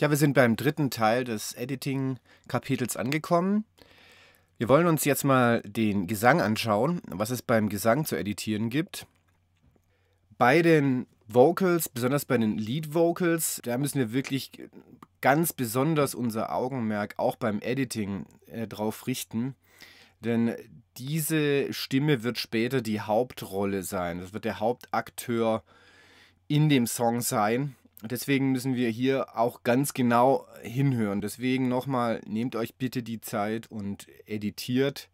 Ja, wir sind beim dritten Teil des Editing-Kapitels angekommen. Wir wollen uns jetzt mal den Gesang anschauen, was es beim Gesang zu editieren gibt. Bei den Vocals, besonders bei den Lead-Vocals, da müssen wir wirklich ganz besonders unser Augenmerk auch beim Editing äh, drauf richten. Denn diese Stimme wird später die Hauptrolle sein. Das wird der Hauptakteur in dem Song sein. Deswegen müssen wir hier auch ganz genau hinhören. Deswegen nochmal, nehmt euch bitte die Zeit und editiert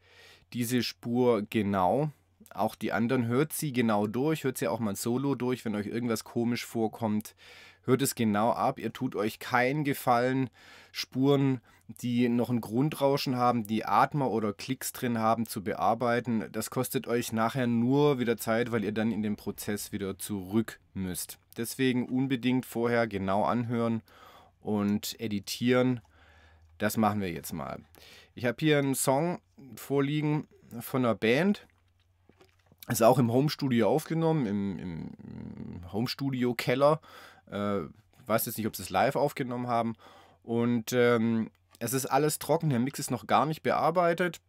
diese Spur genau. Auch die anderen hört sie genau durch, hört sie auch mal solo durch, wenn euch irgendwas komisch vorkommt. Hört es genau ab, ihr tut euch keinen Gefallen. Spuren, die noch ein Grundrauschen haben, die Atmer oder Klicks drin haben, zu bearbeiten. Das kostet euch nachher nur wieder Zeit, weil ihr dann in den Prozess wieder zurück müsst. Deswegen unbedingt vorher genau anhören und editieren. Das machen wir jetzt mal. Ich habe hier einen Song vorliegen von einer Band. Ist auch im Homestudio aufgenommen, im, im Homestudio-Keller. Äh, weiß jetzt nicht, ob sie es live aufgenommen haben. Und ähm, es ist alles trocken, der Mix ist noch gar nicht bearbeitet.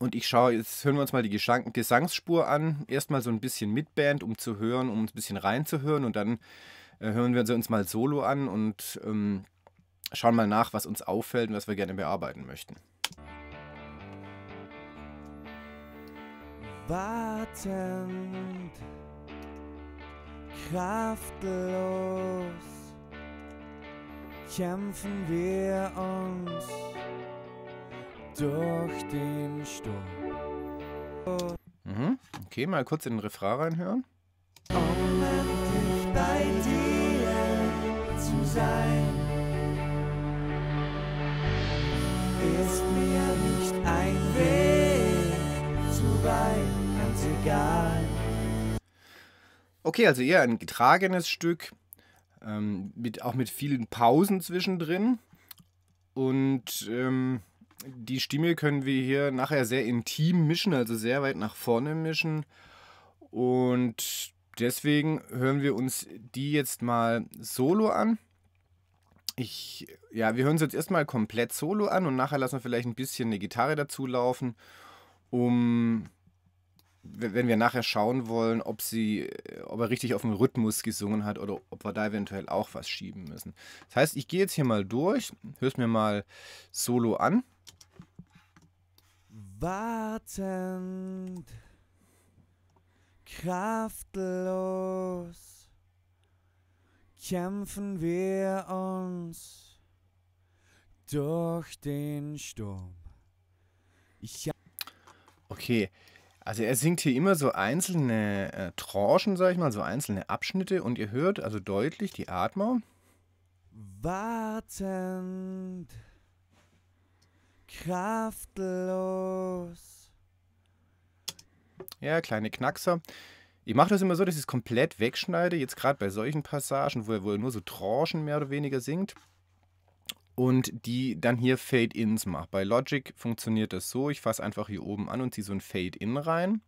Und ich schaue, jetzt hören wir uns mal die Gesangsspur an. Erstmal so ein bisschen mit Band, um zu hören, um ein bisschen reinzuhören. Und dann äh, hören wir uns mal solo an und ähm, schauen mal nach, was uns auffällt und was wir gerne bearbeiten möchten. Wartend, kraftlos, kämpfen wir uns durch den Sturm. Mhm. Okay, mal kurz in den Refrain reinhören. Um bei dir zu sein, ist mir nicht ein Weg zu weit, ganz egal. Okay, also eher ein getragenes Stück, ähm, mit, auch mit vielen Pausen zwischendrin. Und ähm, die Stimme können wir hier nachher sehr intim mischen, also sehr weit nach vorne mischen. Und deswegen hören wir uns die jetzt mal solo an. Ich, ja, wir hören uns jetzt erstmal komplett solo an und nachher lassen wir vielleicht ein bisschen eine Gitarre dazu laufen, um, wenn wir nachher schauen wollen, ob sie, äh, ob er richtig auf dem Rhythmus gesungen hat oder ob wir da eventuell auch was schieben müssen. Das heißt, ich gehe jetzt hier mal durch, höre es mir mal solo an. Wartend, kraftlos, kämpfen wir uns durch den Sturm. Ich okay, also er singt hier immer so einzelne äh, Tranchen, sag ich mal, so einzelne Abschnitte und ihr hört also deutlich die Atmung. Wartend kraftlos. Ja, kleine Knackser. Ich mache das immer so, dass ich es komplett wegschneide, jetzt gerade bei solchen Passagen, wo er, wo nur so Tranchen mehr oder weniger singt und die dann hier Fade-Ins macht. Bei Logic funktioniert das so, ich fasse einfach hier oben an und ziehe so ein Fade-In rein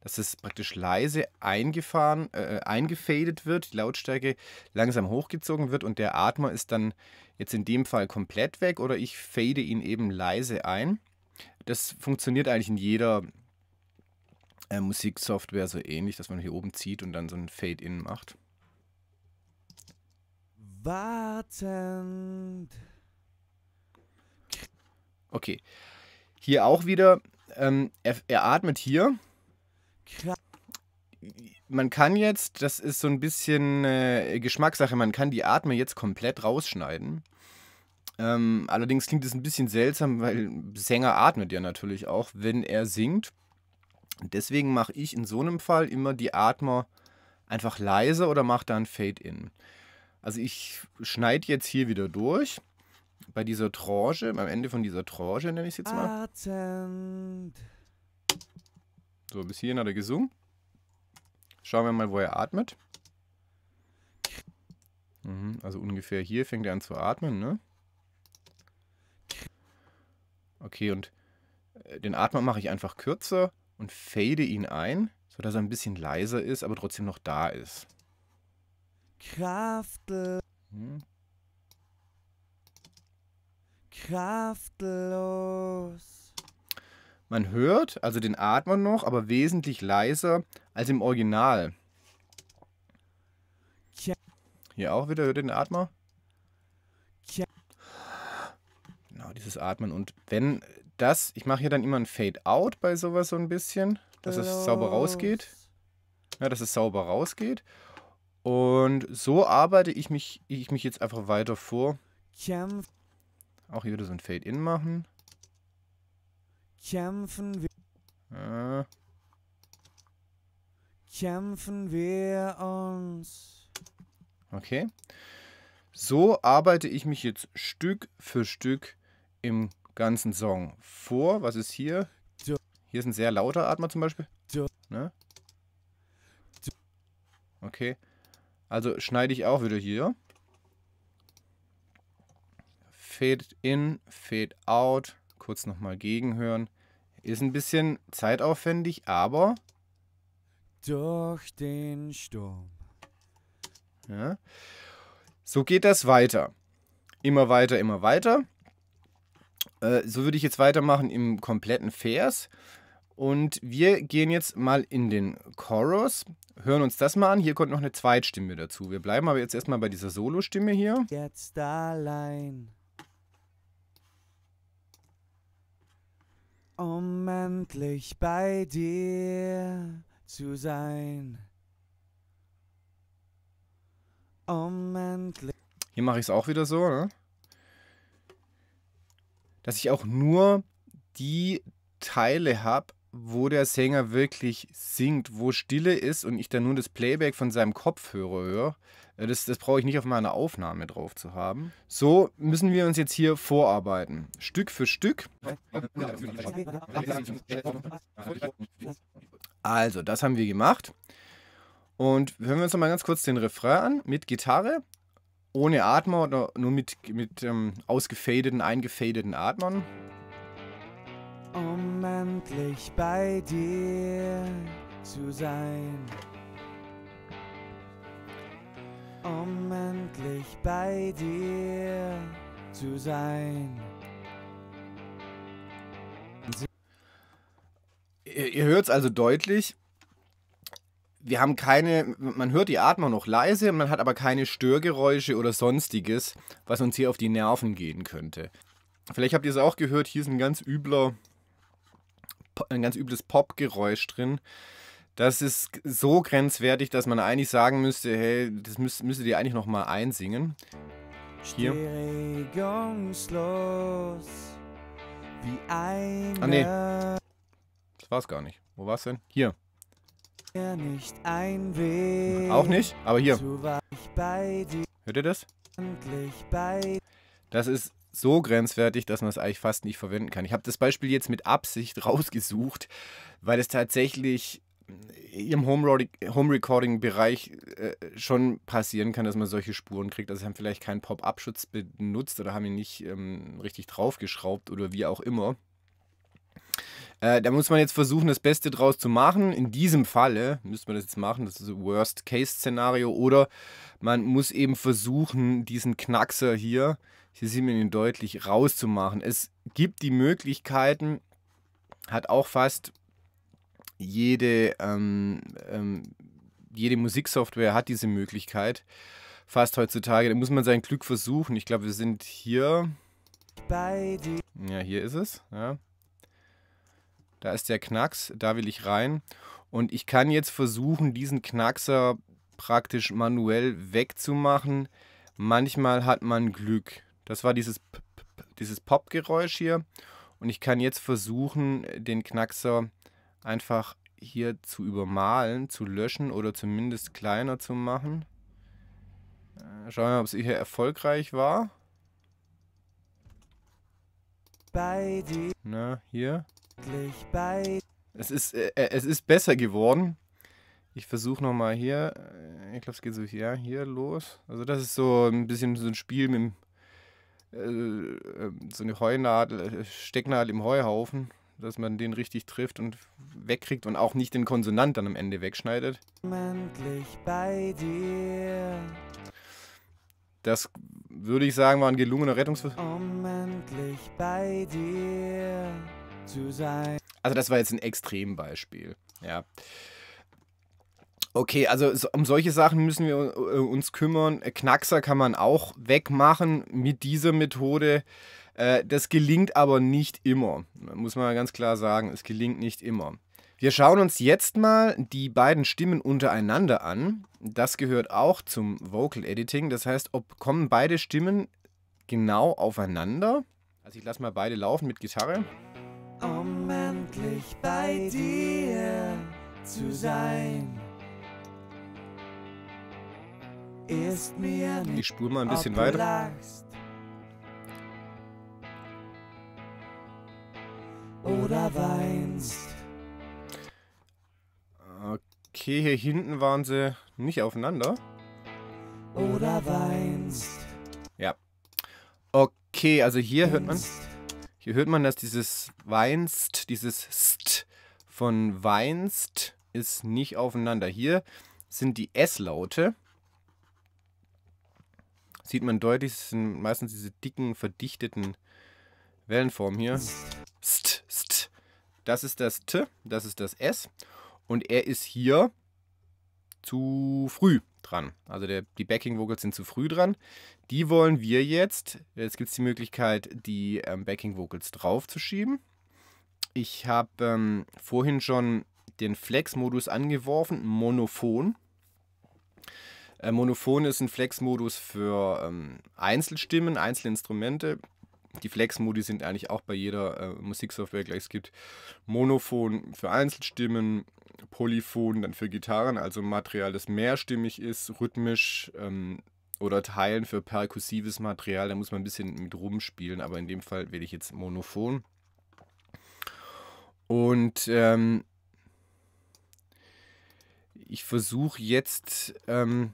dass es praktisch leise eingefahren, äh, eingefadet wird, die Lautstärke langsam hochgezogen wird und der Atmer ist dann jetzt in dem Fall komplett weg oder ich fade ihn eben leise ein. Das funktioniert eigentlich in jeder äh, Musiksoftware so ähnlich, dass man hier oben zieht und dann so ein Fade-In macht. Wartend. Okay. Hier auch wieder, ähm, er, er atmet hier man kann jetzt, das ist so ein bisschen äh, Geschmackssache, man kann die Atme jetzt komplett rausschneiden. Ähm, allerdings klingt es ein bisschen seltsam, weil Sänger atmet ja natürlich auch, wenn er singt. Deswegen mache ich in so einem Fall immer die Atmer einfach leise oder mache da ein Fade-In. Also ich schneide jetzt hier wieder durch. Bei dieser Tranche, am Ende von dieser Tranche nenne ich es jetzt mal. Atend. So, bis hierhin hat er gesungen. Schauen wir mal, wo er atmet. Mhm, also ungefähr hier fängt er an zu atmen, ne? Okay, und äh, den Atmer mache ich einfach kürzer und fade ihn ein, sodass er ein bisschen leiser ist, aber trotzdem noch da ist. Kraftlos. Hm. Kraftlos. Man hört also den Atmen noch, aber wesentlich leiser als im Original. Hier auch wieder hört ihr den Atmer. Genau, dieses Atmen. Und wenn das, ich mache hier dann immer ein Fade-out bei sowas so ein bisschen, dass es sauber rausgeht. Ja, dass es sauber rausgeht. Und so arbeite ich mich, ich mich jetzt einfach weiter vor. Auch hier wieder so ein Fade-in machen. Kämpfen wir. Äh. Kämpfen wir uns. Okay. So arbeite ich mich jetzt Stück für Stück im ganzen Song vor. Was ist hier? Hier ist ein sehr lauter Atmer zum Beispiel. Ne? Okay. Also schneide ich auch wieder hier. Fade in, Fade out. Kurz nochmal gegenhören. Ist ein bisschen zeitaufwendig, aber. Durch den Sturm. Ja. So geht das weiter. Immer weiter, immer weiter. Äh, so würde ich jetzt weitermachen im kompletten Vers. Und wir gehen jetzt mal in den Chorus. Hören uns das mal an. Hier kommt noch eine Zweitstimme dazu. Wir bleiben aber jetzt erstmal bei dieser Solostimme hier. Jetzt allein Um endlich bei dir zu sein. Um endlich. Hier mache ich es auch wieder so, ne? Dass ich auch nur die Teile habe, wo der Sänger wirklich singt, wo Stille ist und ich dann nur das Playback von seinem Kopfhörer höre, äh, das, das brauche ich nicht auf meiner Aufnahme drauf zu haben. So müssen wir uns jetzt hier vorarbeiten. Stück für Stück. Also, das haben wir gemacht. Und hören wir uns nochmal ganz kurz den Refrain an mit Gitarre, ohne Atmer nur mit, mit ähm, ausgefadeten, eingefadeten Atmern um endlich bei dir zu sein. Um endlich bei dir zu sein. Ihr, ihr hört es also deutlich. Wir haben keine, man hört die Atmung noch leise, man hat aber keine Störgeräusche oder sonstiges, was uns hier auf die Nerven gehen könnte. Vielleicht habt ihr es auch gehört, hier ist ein ganz übler ein ganz übles Popgeräusch drin. Das ist so grenzwertig, dass man eigentlich sagen müsste, hey, das müsst, müsstet ihr eigentlich nochmal einsingen. Hier. Regungslos wie ein. Ah, nee. Das war's gar nicht. Wo war's denn? Hier. Nicht Auch nicht, aber hier. Hört ihr das? Das ist so grenzwertig, dass man es eigentlich fast nicht verwenden kann. Ich habe das Beispiel jetzt mit Absicht rausgesucht, weil es tatsächlich äh, im Home-Recording-Bereich äh, schon passieren kann, dass man solche Spuren kriegt. Also haben vielleicht keinen Pop-Up-Schutz benutzt oder haben ihn nicht ähm, richtig draufgeschraubt oder wie auch immer. Äh, da muss man jetzt versuchen, das Beste draus zu machen. In diesem Falle müsste man das jetzt machen, das ist ein Worst-Case-Szenario. Oder man muss eben versuchen, diesen Knackser hier hier sieht man ihn deutlich rauszumachen. Es gibt die Möglichkeiten, hat auch fast jede, ähm, ähm, jede Musiksoftware hat diese Möglichkeit. Fast heutzutage, da muss man sein Glück versuchen. Ich glaube, wir sind hier. Ja, hier ist es. Ja. Da ist der Knacks, da will ich rein. Und ich kann jetzt versuchen, diesen Knackser praktisch manuell wegzumachen. Manchmal hat man Glück. Das war dieses, dieses Pop-Geräusch hier. Und ich kann jetzt versuchen, den Knackser einfach hier zu übermalen, zu löschen oder zumindest kleiner zu machen. Äh, schauen wir mal, ob es hier erfolgreich war. Bei dir. Na, hier. Bei es ist, äh, äh, es ist besser geworden. Ich versuche nochmal hier. Äh, ich glaube, es geht so hier, hier los. Also das ist so ein bisschen so ein Spiel mit dem äh, ähm, so eine Heunadel, äh, Stecknadel im Heuhaufen, dass man den richtig trifft und wegkriegt und auch nicht den Konsonant dann am Ende wegschneidet. Endlich bei dir. Das würde ich sagen, war ein gelungener Rettungsversuch. Um Also das war jetzt ein Extrembeispiel. Ja. Okay, also um solche Sachen müssen wir äh, uns kümmern. Knackser kann man auch wegmachen mit dieser Methode. Äh, das gelingt aber nicht immer. Muss man ganz klar sagen, es gelingt nicht immer. Wir schauen uns jetzt mal die beiden Stimmen untereinander an. Das gehört auch zum Vocal Editing. Das heißt, ob kommen beide Stimmen genau aufeinander? Also ich lasse mal beide laufen mit Gitarre. Um endlich bei dir zu sein ist mir nicht. Ich spule mal ein bisschen weiter. Lachst. Oder weinst. Okay, hier hinten waren sie nicht aufeinander. Oder weinst. Ja. Okay, also hier hört man. Hier hört man, dass dieses Weinst, dieses St von Weinst ist nicht aufeinander. Hier sind die S-Laute sieht man deutlich, es sind meistens diese dicken, verdichteten Wellenformen hier. St, st. Das ist das T, das ist das S. Und er ist hier zu früh dran. Also der, die Backing Vocals sind zu früh dran. Die wollen wir jetzt. Jetzt gibt es die Möglichkeit, die ähm, Backing Vocals draufzuschieben. Ich habe ähm, vorhin schon den Flex-Modus angeworfen, Monophon. Äh, Monophon ist ein Flex-Modus für ähm, Einzelstimmen, Einzelinstrumente. Die Flex-Modi sind eigentlich auch bei jeder äh, Musiksoftware gleich. Es gibt Monophon für Einzelstimmen, Polyphon dann für Gitarren, also Material, das mehrstimmig ist, rhythmisch ähm, oder Teilen für perkussives Material. Da muss man ein bisschen mit rumspielen, aber in dem Fall wähle ich jetzt Monophon. Und ähm, ich versuche jetzt ähm,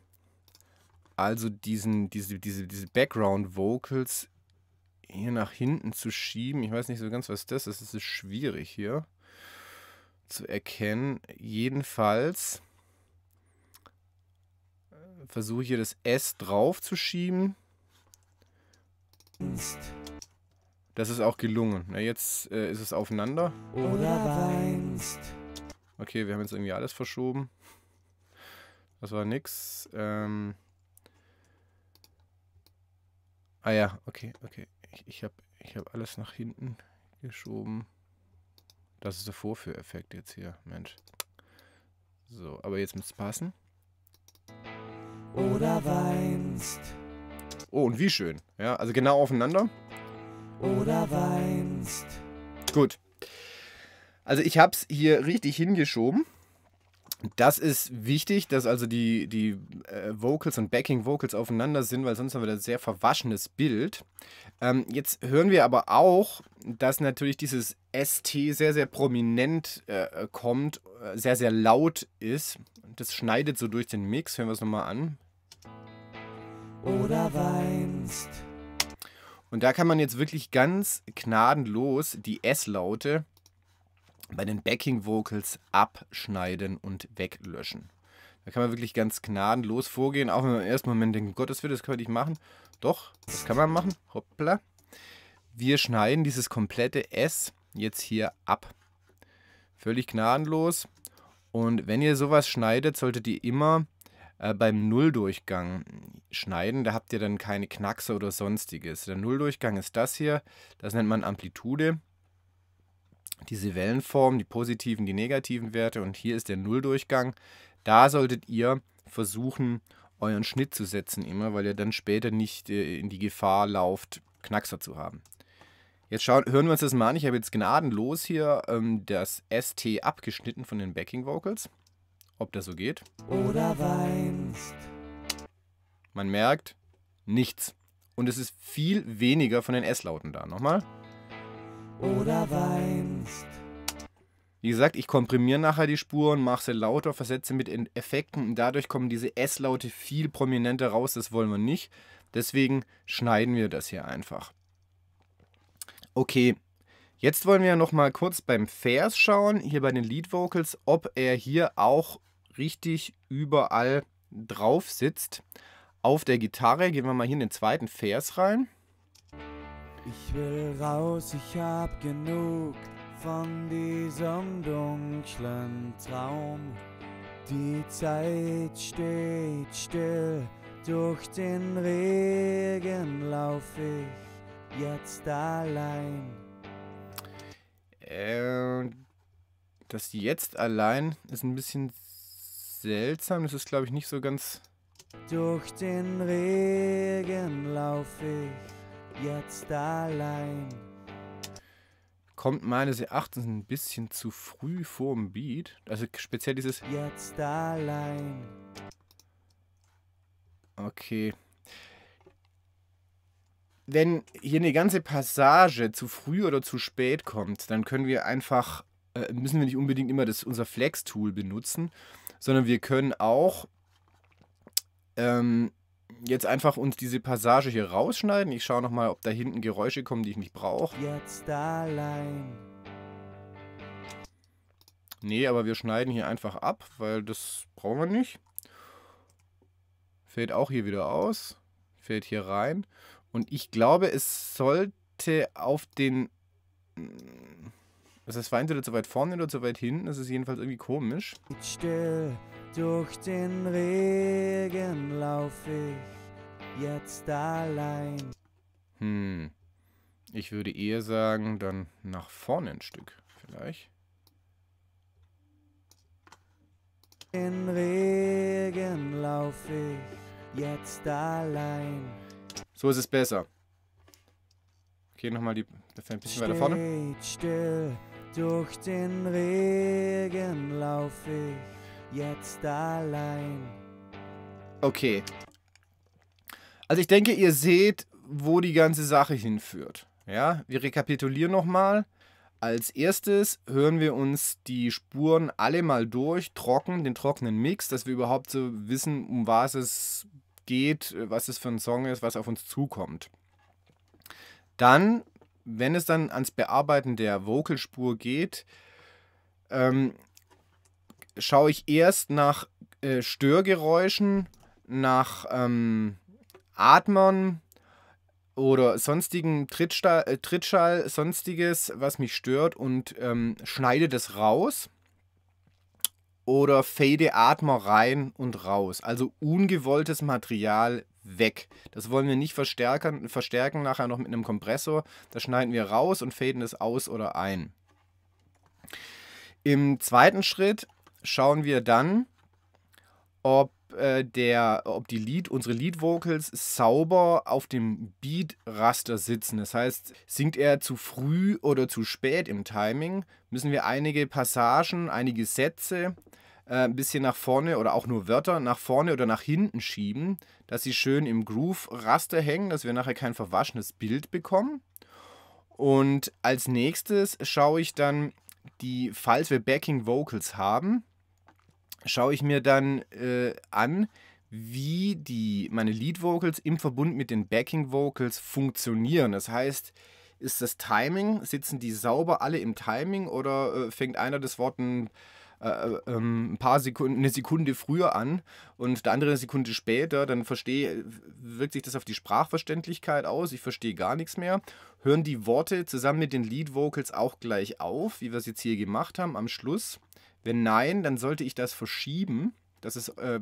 also diesen, diese, diese, diese Background-Vocals hier nach hinten zu schieben. Ich weiß nicht so ganz, was das ist. Es ist schwierig hier zu erkennen. Jedenfalls äh, versuche ich hier das S drauf zu schieben. Das ist auch gelungen. Na, jetzt äh, ist es aufeinander. Oder weinst. Okay, wir haben jetzt irgendwie alles verschoben. Das war nix. Ähm Ah ja, okay, okay. Ich, ich habe ich hab alles nach hinten geschoben. Das ist der Vorführeffekt jetzt hier, Mensch. So, aber jetzt muss es passen. Oder weinst. Oh, und wie schön. Ja, also genau aufeinander. Oder weinst. Gut. Also ich habe es hier richtig hingeschoben. Das ist wichtig, dass also die, die äh, Vocals und Backing Vocals aufeinander sind, weil sonst haben wir da ein sehr verwaschenes Bild. Ähm, jetzt hören wir aber auch, dass natürlich dieses ST sehr, sehr prominent äh, kommt, äh, sehr, sehr laut ist. Das schneidet so durch den Mix. Hören wir es nochmal an. Oder weinst. Und da kann man jetzt wirklich ganz gnadenlos die S-Laute bei den Backing Vocals abschneiden und weglöschen. Da kann man wirklich ganz gnadenlos vorgehen, auch wenn man im ersten Moment denkt, Gott, das wird das kann man machen. Doch, das kann man machen. Hoppla. Wir schneiden dieses komplette S jetzt hier ab. Völlig gnadenlos. Und wenn ihr sowas schneidet, solltet ihr immer äh, beim Nulldurchgang schneiden. Da habt ihr dann keine Knackse oder sonstiges. Der Nulldurchgang ist das hier. Das nennt man Amplitude diese Wellenform, die positiven, die negativen Werte und hier ist der Nulldurchgang. Da solltet ihr versuchen, euren Schnitt zu setzen immer, weil ihr dann später nicht äh, in die Gefahr lauft, Knackser zu haben. Jetzt schauen, hören wir uns das mal an. Ich habe jetzt gnadenlos hier ähm, das ST abgeschnitten von den Backing Vocals. Ob das so geht. Oder weinst. Man merkt nichts. Und es ist viel weniger von den S-Lauten da. Nochmal oder weinst. Wie gesagt, ich komprimiere nachher die Spuren, mache sie lauter, versetze mit Effekten und dadurch kommen diese S-Laute viel prominenter raus. Das wollen wir nicht. Deswegen schneiden wir das hier einfach. Okay, jetzt wollen wir ja nochmal kurz beim Vers schauen, hier bei den Lead Vocals, ob er hier auch richtig überall drauf sitzt. Auf der Gitarre gehen wir mal hier in den zweiten Vers rein. Ich will raus, ich hab genug von diesem dunklen Traum. Die Zeit steht still, durch den Regen lauf ich jetzt allein. Äh, das jetzt allein ist ein bisschen seltsam, das ist glaube ich nicht so ganz. Durch den Regen lauf ich jetzt allein. Kommt meines Erachtens ein bisschen zu früh vorm Beat. Also speziell dieses Jetzt allein. Okay. Wenn hier eine ganze Passage zu früh oder zu spät kommt, dann können wir einfach, äh, müssen wir nicht unbedingt immer das, unser Flex-Tool benutzen, sondern wir können auch ähm, jetzt einfach uns diese Passage hier rausschneiden. Ich schaue nochmal, ob da hinten Geräusche kommen, die ich nicht brauche. Jetzt allein. Nee, aber wir schneiden hier einfach ab, weil das brauchen wir nicht. Fällt auch hier wieder aus. Fällt hier rein. Und ich glaube, es sollte auf den... Also mm, es war entweder zu weit vorne oder zu weit hinten. Das ist jedenfalls irgendwie komisch. Still. Durch den Regen lauf ich jetzt allein. Hm. Ich würde eher sagen, dann nach vorne ein Stück vielleicht. Den Regen lauf ich jetzt allein. So ist es besser. Okay, nochmal die. Das ein bisschen Steht weiter vorne. Still, durch den Regen lauf ich jetzt allein. Okay. Also ich denke, ihr seht, wo die ganze Sache hinführt. Ja, wir rekapitulieren nochmal. Als erstes hören wir uns die Spuren alle mal durch, trocken, den trockenen Mix, dass wir überhaupt so wissen, um was es geht, was es für ein Song ist, was auf uns zukommt. Dann, wenn es dann ans Bearbeiten der Vocalspur geht, ähm, schaue ich erst nach äh, Störgeräuschen, nach ähm, Atmern oder sonstigen Trittstall, äh, Trittschall, sonstiges, was mich stört und ähm, schneide das raus oder fade Atmer rein und raus. Also ungewolltes Material weg. Das wollen wir nicht verstärken, verstärken nachher noch mit einem Kompressor. Das schneiden wir raus und faden es aus oder ein. Im zweiten Schritt schauen wir dann, ob äh, der, ob die Lead, unsere Lead Vocals sauber auf dem Beat Raster sitzen. Das heißt, singt er zu früh oder zu spät im Timing, müssen wir einige Passagen, einige Sätze äh, ein bisschen nach vorne oder auch nur Wörter nach vorne oder nach hinten schieben, dass sie schön im Groove Raster hängen, dass wir nachher kein verwaschenes Bild bekommen. Und als nächstes schaue ich dann die, falls wir Backing Vocals haben, schaue ich mir dann äh, an, wie die, meine Lead Vocals im Verbund mit den Backing Vocals funktionieren. Das heißt, ist das Timing, sitzen die sauber alle im Timing oder äh, fängt einer das Wort ein, äh, äh ähm, ein, paar Sekunden, eine Sekunde früher an und der andere eine Sekunde später, dann verstehe, wirkt sich das auf die Sprachverständlichkeit aus, ich verstehe gar nichts mehr. Hören die Worte zusammen mit den Lead Vocals auch gleich auf, wie wir es jetzt hier gemacht haben am Schluss. Wenn nein, dann sollte ich das verschieben, dass es äh,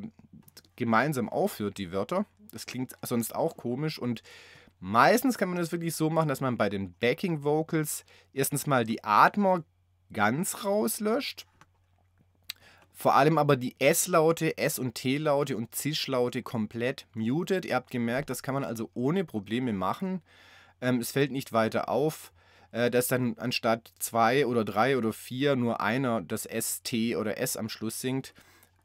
gemeinsam aufhört, die Wörter. Das klingt sonst auch komisch und meistens kann man das wirklich so machen, dass man bei den Backing Vocals erstens mal die Atmung ganz rauslöscht. Vor allem aber die S-Laute, S-, und T-Laute und Zisch-Laute komplett mutet. Ihr habt gemerkt, das kann man also ohne Probleme machen. Ähm, es fällt nicht weiter auf. Äh, dass dann anstatt zwei oder drei oder vier nur einer das S, T oder S am Schluss singt.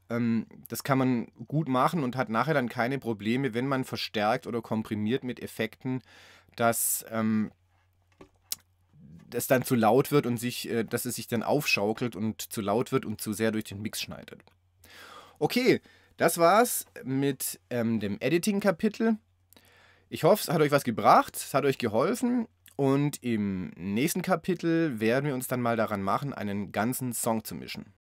Ähm, das kann man gut machen und hat nachher dann keine Probleme, wenn man verstärkt oder komprimiert mit Effekten, dass ähm, das dann zu laut wird und sich, äh, dass es sich dann aufschaukelt und zu laut wird und zu sehr durch den Mix schneidet. Okay, das war's mit ähm, dem Editing-Kapitel. Ich hoffe, es hat euch was gebracht, es hat euch geholfen. Und im nächsten Kapitel werden wir uns dann mal daran machen, einen ganzen Song zu mischen.